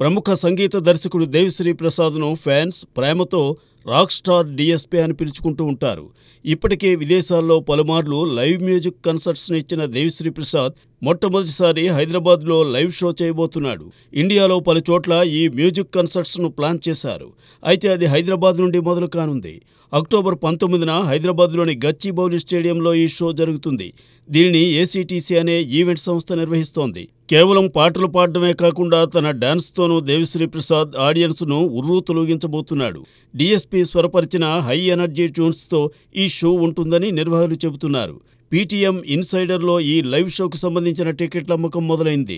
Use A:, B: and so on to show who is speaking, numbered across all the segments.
A: ప్రముఖ సంగీత దర్శకుడు దేవిశ్రీ ప్రసాద్ను ఫ్యాన్స్ ప్రేమతో రాక్ స్టార్ డిఎస్పీ అని పిలుచుకుంటూ ఉంటారు ఇప్పటికే విదేశాల్లో పలుమార్లు లైవ్ మ్యూజిక్ కన్సర్ట్స్ని ఇచ్చిన దేవిశ్రీ ప్రసాద్ మొట్టమొదటిసారి హైదరాబాద్లో లైవ్ షో చేయబోతున్నాడు ఇండియాలో పలు చోట్ల ఈ మ్యూజిక్ కన్సర్ట్స్ను ప్లాన్ చేశారు అయితే అది హైదరాబాద్ నుండి మొదలు కానుంది అక్టోబర్ పంతొమ్మిదిన హైదరాబాద్లోని గచ్చిబౌలి స్టేడియంలో ఈ షో జరుగుతుంది దీనిని ఏసీటీసీ అనే ఈవెంట్ సంస్థ నిర్వహిస్తోంది కేవలం పాటలు పాడడమే కాకుండా తన డాన్స్తోనూ దేవిశ్రీ ప్రసాద్ ఆడియన్స్ను తొలగించబోతున్నాడు డీఎస్పీ స్వరపరిచిన హై ఎనర్జీ ట్యూన్స్తో ఈ షో ఉంటుందని నిర్వాహకులు చెబుతున్నారు పీటీఎం ఇన్సైడర్లో ఈ లైవ్ షోకు సంబంధించిన టికెట్ల అమ్మకం మొదలైంది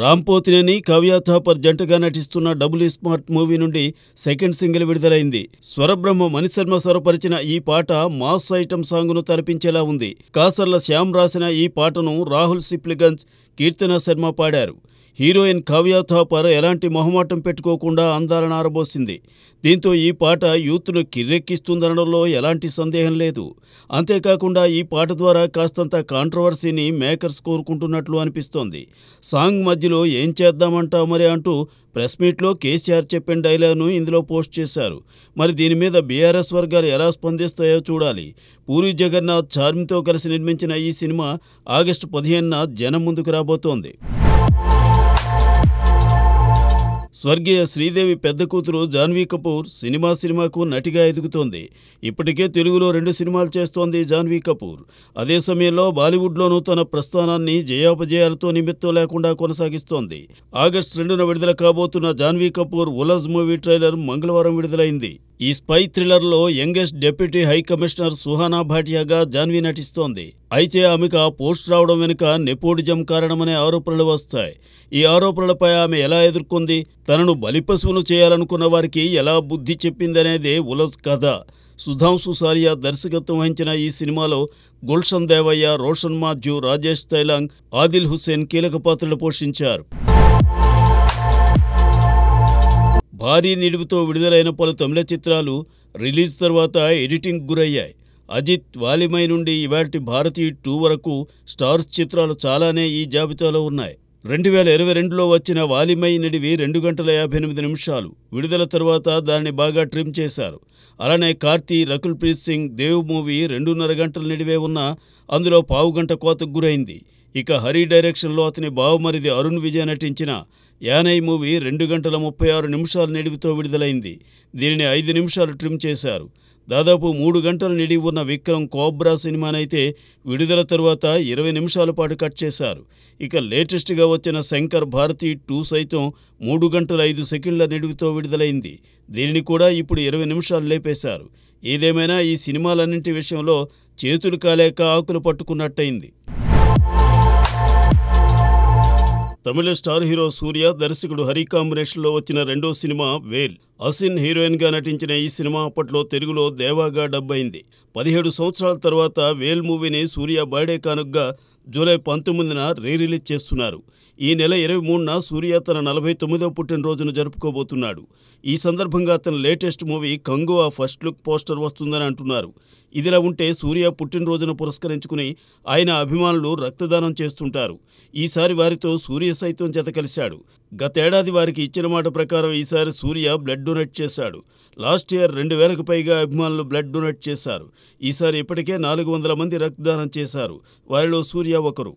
A: రాంపోతినేని కవ్య థాపర్ జంటగా నటిస్తున్న డబుల్ స్మార్ట్ మూవీ నుండి సెకండ్ సింగిల్ విడుదలైంది స్వరబ్రహ్మ మణిశర్మ స్వరపరిచిన ఈ పాట మాస్ ఐటమ్ సాంగ్ను తరిపించేలా ఉంది కాసర్ల శ్యామ్ రాసిన ఈ పాటను రాహుల్ సిప్లిగంజ్ కీర్తన శర్మ పాడారు హీరోయిన్ కావ్య థాపర్ ఎలాంటి మొహమాటం పెట్టుకోకుండా అందాలని ఆరబోసింది దీంతో ఈ పాట యూత్ను కిర్రెక్కిస్తుందనడంలో ఎలాంటి సందేహం లేదు అంతేకాకుండా ఈ పాట ద్వారా కాస్తంత కాంట్రవర్సీని మేకర్స్ కోరుకుంటున్నట్లు అనిపిస్తోంది సాంగ్ మధ్యలో ఏం చేద్దామంటావు మరి అంటూ ప్రెస్ మీట్లో కేసీఆర్ చెప్పిన డైలాగ్ను ఇందులో పోస్ట్ చేశారు మరి దీని మీద బీఆర్ఎస్ వర్గాలు ఎలా స్పందిస్తాయో చూడాలి పూరి జగన్నాథ్ చార్మితో కలిసి నిర్మించిన ఈ సినిమా ఆగస్టు పదిహేనున జనం ముందుకు రాబోతోంది స్వర్గీయ శ్రీదేవి పెద్ద కూతురు జాన్వీ కపూర్ సినిమా సినిమాకు నటిగా ఎదుగుతోంది ఇప్పటికే తెలుగులో రెండు సినిమాలు చేస్తోంది జాన్వీ కపూర్ అదే సమయంలో బాలీవుడ్లోనూ తన ప్రస్థానాన్ని జయాపజయాలతో నిమిత్తం లేకుండా కొనసాగిస్తోంది ఆగస్టు రెండున విడుదల కాబోతున్న జాన్వీ కపూర్ ఉలజ్ మూవీ ట్రైలర్ మంగళవారం విడుదలైంది ఈ స్పై థ్రిల్లర్లో యంగెస్ట్ డిప్యూటీ హైకమిషనర్ సుహానా భాటియాగా జాన్వీ నటిస్తోంది అయితే ఆమెకు ఆ పోస్ట్ రావడం వెనుక నెపోటిజం కారణమనే ఆరోపణలు వస్తాయి ఈ ఆరోపణలపై ఆమె ఎలా ఎదుర్కొంది తనను బలిపశువును చేయాలనుకున్న వారికి ఎలా బుద్ధి చెప్పిందనేదే ఉలస్ కథ సుధాంశు సారియా దర్శకత్వం వహించిన ఈ సినిమాలో గుల్షన్ దేవయ్య రోషన్ మాధ్యూ రాజేష్ తైలాంగ్ ఆదిల్ హుసేన్ కీలక పాత్రలు పోషించారు భారీ నిలుపుతో విడుదలైన పలు తమిళ చిత్రాలు రిలీజ్ తర్వాత ఎడిటింగ్ గురయ్యాయి అజిత్ వాలిమై నుండి ఇవాటి భారతీయ టూ వరకు స్టార్స్ చిత్రాలు చాలానే ఈ జాబితాలో ఉన్నాయి రెండు వేల ఇరవై రెండులో వచ్చిన వాలిమై నడివి రెండు గంటల యాభై ఎనిమిది నిమిషాలు విడుదల తర్వాత దాన్ని బాగా ట్రిమ్ చేశారు అలానే కార్తీ రకుల్ ప్రీత్ సింగ్ దేవ్ మూవీ రెండున్నర గంటల నిడివే ఉన్నా అందులో పావుగంట కోతకు గురైంది ఇక హరి డైరెక్షన్లో అతని బావమరిది అరుణ్ విజయ్ నటించిన యానై మూవీ రెండు గంటల ముప్పై ఆరు నిమిషాల నిడివితో విడుదలైంది దీనిని ఐదు నిమిషాలు ట్రిమ్ చేశారు దాదాపు మూడు గంటల నిడివి ఉన్న విక్రమ్ కోబ్రా సినిమానైతే విడుదల తరువాత ఇరవై నిమిషాల పాటు కట్ చేశారు ఇక లేటెస్ట్గా వచ్చిన శంకర్ భారతి టూ సైతం మూడు గంటల ఐదు సెకండ్ల నిడివితో విడుదలైంది దీనిని కూడా ఇప్పుడు ఇరవై నిమిషాలు లేపేశారు ఏదేమైనా ఈ సినిమాలన్నింటి విషయంలో చేతులు కాలేక ఆకులు పట్టుకున్నట్టయింది తమిళ స్టార్ హీరో సూర్య దర్శకుడు హరి కాంబినేషన్లో వచ్చిన రెండో సినిమా వేల్ అసిన్ హీరోయిన్గా నటించిన ఈ సినిమా అప్పట్లో తెలుగులో దేవాగా డబ్బైంది పదిహేడు సంవత్సరాల తర్వాత వేల్ మూవీని సూర్య బర్డే కానుగ్గా జూలై పంతొమ్మిదిన రీ రిలీజ్ చేస్తున్నారు ఈ నెల ఇరవై మూడున సూర్య తన నలభై తొమ్మిదో పుట్టినరోజును జరుపుకోబోతున్నాడు ఈ సందర్భంగా అతని లేటెస్ట్ మూవీ ఆ ఫస్ట్ లుక్ పోస్టర్ వస్తుందని అంటున్నారు ఇదిలా ఉంటే సూర్య పుట్టినరోజును పురస్కరించుకుని ఆయన అభిమానులు రక్తదానం చేస్తుంటారు ఈసారి వారితో సూర్య సైతం జత కలిశాడు గతేడాది వారికి ఇచ్చిన మాట ప్రకారం ఈసారి సూర్య బ్లడ్ డొనేట్ చేశాడు లాస్ట్ ఇయర్ రెండు వేలకు పైగా అభిమానులు బ్లడ్ డొనేట్ చేశారు ఈసారి ఇప్పటికే నాలుగు వందల మంది రక్తదానం చేశారు వారిలో సూర్య ఒకరు